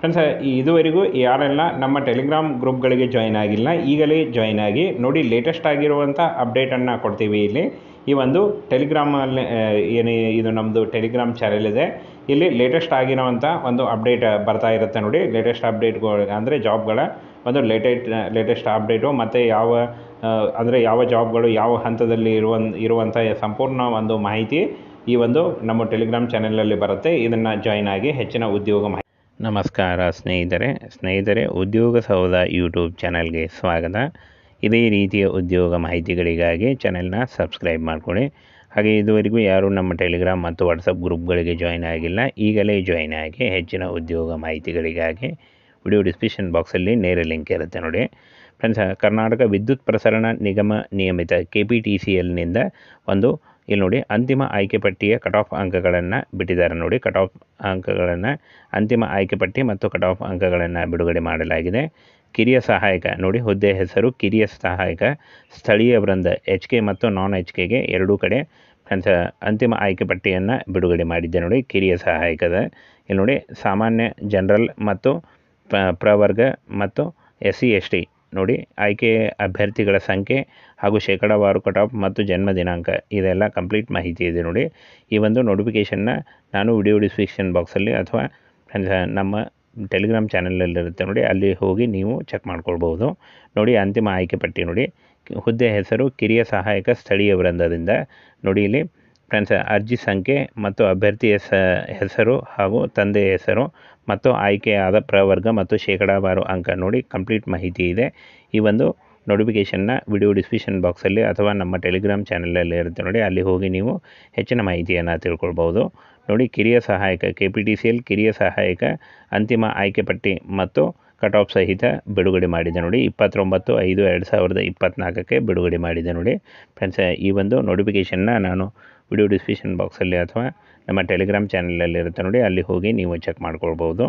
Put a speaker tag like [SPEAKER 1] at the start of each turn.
[SPEAKER 1] friends ಇದುವರೆಗೂ ಯಾರೆಲ್ಲ ನಮ್ಮ ಟೆಲಿಗ್ರಾಮ್ ಗ್ರೂಪ್ಗಳಿಗೆ ಜಾಯ್ನ್ ಆಗಿಲ್ಲ ಈಗಲೇ ಜಾಯ್ನ್ ಆಗಿ ನೋಡಿ ಲೇಟೆಸ್ಟ್ ಆಗಿರುವಂಥ ಅಪ್ಡೇಟನ್ನು ಕೊಡ್ತೀವಿ ಇಲ್ಲಿ ಈ ಒಂದು ಟೆಲಿಗ್ರಾಮಲ್ಲಿ ಏನು ಇದು ನಮ್ಮದು ಟೆಲಿಗ್ರಾಮ್ ಚಾನೆಲ್ ಇದೆ ಇಲ್ಲಿ ಲೇಟೆಸ್ಟ್ ಆಗಿರೋವಂಥ ಒಂದು ಅಪ್ಡೇಟ್ ಬರ್ತಾ ಇರುತ್ತೆ ನೋಡಿ ಲೇಟೆಸ್ಟ್ ಅಪ್ಡೇಟ್ಗಳು ಅಂದರೆ ಜಾಬ್ಗಳ ಒಂದು ಲೇಟೆಸ್ಟ್ ಲೇಟೆಸ್ಟ್ ಅಪ್ಡೇಟು ಮತ್ತು ಯಾವ ಅಂದರೆ ಯಾವ ಜಾಬ್ಗಳು ಯಾವ ಹಂತದಲ್ಲಿ ಇರುವ ಇರುವಂಥ ಸಂಪೂರ್ಣ ಒಂದು ಮಾಹಿತಿ ಈ ಒಂದು ನಮ್ಮ ಟೆಲಿಗ್ರಾಮ್ ಚಾನೆಲಲ್ಲಿ ಬರುತ್ತೆ ಇದನ್ನು ಜಾಯ್ನ್ ಆಗಿ ಹೆಚ್ಚಿನ ಉದ್ಯೋಗ ಮಾಹಿತಿ ನಮಸ್ಕಾರ
[SPEAKER 2] ಸ್ನೇಹಿತರೆ ಸ್ನೇಹಿತರೆ ಉದ್ಯೋಗ ಸೌಧ ಯೂಟ್ಯೂಬ್ ಚಾನಲ್ಗೆ ಸ್ವಾಗತ ಇದೇ ರೀತಿಯ ಉದ್ಯೋಗ ಮಾಹಿತಿಗಳಿಗಾಗಿ ಚಾನೆಲ್ನ ಸಬ್ಸ್ಕ್ರೈಬ್ ಮಾಡಿಕೊಳ್ಳಿ ಹಾಗೆ ಇದುವರೆಗೂ ಯಾರೂ ನಮ್ಮ ಟೆಲಿಗ್ರಾಮ್ ಮತ್ತು ವಾಟ್ಸಪ್ ಗ್ರೂಪ್ಗಳಿಗೆ ಜಾಯಿನ್ ಆಗಿಲ್ಲ ಈಗಲೇ ಜಾಯಿನ್ ಆಗಿ ಹೆಚ್ಚಿನ ಉದ್ಯೋಗ ಮಾಹಿತಿಗಳಿಗಾಗಿ ವಿಡಿಯೋ ಡಿಸ್ಕ್ರಿಪ್ಷನ್ ಬಾಕ್ಸಲ್ಲಿ ನೇರ ಲಿಂಕ್ ಇರುತ್ತೆ ನೋಡಿ ಫ್ರೆಂಡ್ಸ್ ಕರ್ನಾಟಕ ವಿದ್ಯುತ್ ಪ್ರಸರಣ ನಿಗಮ ನಿಯಮಿತ ಕೆ ಪಿ ಟಿ ಸಿ ಎಲ್ನಿಂದ ಒಂದು ಇಲ್ಲಿ ನೋಡಿ ಅಂತಿಮ ಆಯ್ಕೆ ಪಟ್ಟಿಯ ಕಟ್ ಆಫ್ ಅಂಕಗಳನ್ನು ಬಿಟ್ಟಿದ್ದಾರೆ ನೋಡಿ ಕಟ್ ಆಫ್ ಅಂಕಗಳನ್ನು ಅಂತಿಮ ಆಯ್ಕೆ ಪಟ್ಟಿ ಮತ್ತು ಕಟ್ ಆಫ್ ಅಂಕಗಳನ್ನು ಬಿಡುಗಡೆ ಮಾಡಲಾಗಿದೆ ಕಿರಿಯ ಸಹಾಯಕ ನೋಡಿ ಹುದ್ದೆ ಹೆಸರು ಕಿರಿಯ ಸಹಾಯಕ ಸ್ಥಳೀಯ ವೃಂದ ಎಚ್ ಕೆ ಮತ್ತು ನಾನ್ ಎಚ್ ಕೆಗೆ ಎರಡೂ ಕಡೆ ಫ್ರೆಂಡ್ಸ್ ಅಂತಿಮ ಆಯ್ಕೆ ಪಟ್ಟಿಯನ್ನು ಬಿಡುಗಡೆ ಮಾಡಿದ್ದೆ ನೋಡಿ ಕಿರಿಯ ಸಹಾಯಕದ ಇಲ್ಲಿ ನೋಡಿ ಸಾಮಾನ್ಯ ಜನರಲ್ ಮತ್ತು ಪ್ರವರ್ಗ ಮತ್ತು ಎಸ್ ಸಿ ಎಸ್ ಟಿ ನೋಡಿ ಆಯ್ಕೆ ಅಭ್ಯರ್ಥಿಗಳ ಸಂಖ್ಯೆ ಹಾಗೂ ಶೇಕಡಾವಾರು ಆಫ್ ಮತ್ತು ಜನ್ಮ ದಿನಾಂಕ ಇದೆಲ್ಲ ಕಂಪ್ಲೀಟ್ ಮಾಹಿತಿ ಇದೆ ನೋಡಿ ಈ ಒಂದು ನೋಟಿಫಿಕೇಷನ್ನ ನಾನು ವಿಡಿಯೋ ಡಿಸ್ಕ್ರಿಪ್ಷನ್ ಬಾಕ್ಸಲ್ಲಿ ಅಥವಾ ನಮ್ಮ ಟೆಲಿಗ್ರಾಮ್ ಚಾನಲಲ್ಲಿರುತ್ತೆ ನೋಡಿ ಅಲ್ಲಿ ಹೋಗಿ ನೀವು ಚೆಕ್ ಮಾಡ್ಕೊಳ್ಬೋದು ನೋಡಿ ಅಂತಿಮ ಆಯ್ಕೆ ಪಟ್ಟಿ ನೋಡಿ ಹುದ್ದೆ ಹೆಸರು ಕಿರಿಯ ಸಹಾಯಕ ಸ್ಥಳೀಯ ವೃಂದದಿಂದ ನೋಡಿ ಇಲ್ಲಿ ಫ್ರೆಂಡ್ಸ್ ಅರ್ಜಿ ಸಂಖ್ಯೆ ಮತ್ತು ಅಭ್ಯರ್ಥಿ ಹೆಸ ಹೆಸರು ಹಾಗೂ ತಂದೆಯ ಹೆಸರು ಮತ್ತು ಆಯ್ಕೆಯಾದ ಪ್ರವರ್ಗ ಮತ್ತು ಶೇಕಡಾವಾರು ಅಂಕ ನೋಡಿ ಕಂಪ್ಲೀಟ್ ಮಾಹಿತಿ ಇದೆ ಈ ಒಂದು ನೋಟಿಫಿಕೇಷನ್ನ ವಿಡಿಯೋ ಡಿಸ್ಕ್ರಿಪ್ಷನ್ ಬಾಕ್ಸಲ್ಲಿ ಅಥವಾ ನಮ್ಮ ಟೆಲಿಗ್ರಾಮ್ ಚಾನಲಲ್ಲಿ ಇರುತ್ತೆ ನೋಡಿ ಅಲ್ಲಿ ಹೋಗಿ ನೀವು ಹೆಚ್ಚಿನ ಮಾಹಿತಿಯನ್ನು ತಿಳ್ಕೊಳ್ಬೋದು ನೋಡಿ ಕಿರಿಯ ಸಹಾಯಕ K P T C L ಕಿರಿಯ ಸಹಾಯಕ ಅಂತಿಮ ಆಯ್ಕೆ ಪಟ್ಟಿ ಮತ್ತು ಕಟ್ ಆಫ್ ಸಹಿತ ಬಿಡುಗಡೆ ಮಾಡಿದೆ ನೋಡಿ ಇಪ್ಪತ್ತೊಂಬತ್ತು ಐದು ಎರಡು ಸಾವಿರದ ಇಪ್ಪತ್ತ್ನಾಲ್ಕಕ್ಕೆ ಬಿಡುಗಡೆ ಮಾಡಿದೆ ನೋಡಿ ಫ್ರೆಂಡ್ಸ್ ಈ ಒಂದು ನೋಟಿಫಿಕೇಷನ್ನ ನಾನು ವಿಡಿಯೋ ಡಿಸ್ಕ್ರಿಪ್ಷನ್ ಬಾಕ್ಸಲ್ಲಿ ಅಥವಾ ನಮ್ಮ ಟೆಲಿಗ್ರಾಮ್ ಚಾನಲಲ್ಲಿರುತ್ತೆ ನೋಡಿ ಅಲ್ಲಿ ಹೋಗಿ ನೀವು ಚೆಕ್ ಮಾಡ್ಕೊಳ್ಬೋದು